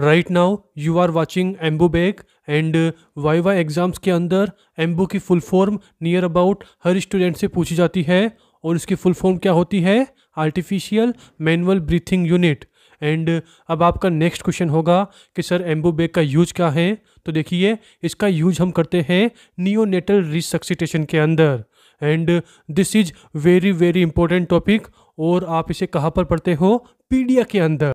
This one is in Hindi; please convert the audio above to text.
right now you are watching Ambu bag and Y Y exams के अंदर एम्बू की फुल फॉर्म नियर अबाउट हर स्टूडेंट से पूछी जाती है और इसकी फुल फॉर्म क्या होती है artificial manual breathing unit and अब आपका नेक्स्ट क्वेश्चन होगा कि सर एम्बू बैग का यूज क्या है तो देखिए इसका यूज हम करते हैं नियोनेटल रिसक्सीटेशन के अंदर and this is very very important topic और आप इसे कहाँ पर पढ़ते हो पीडिया के अंदर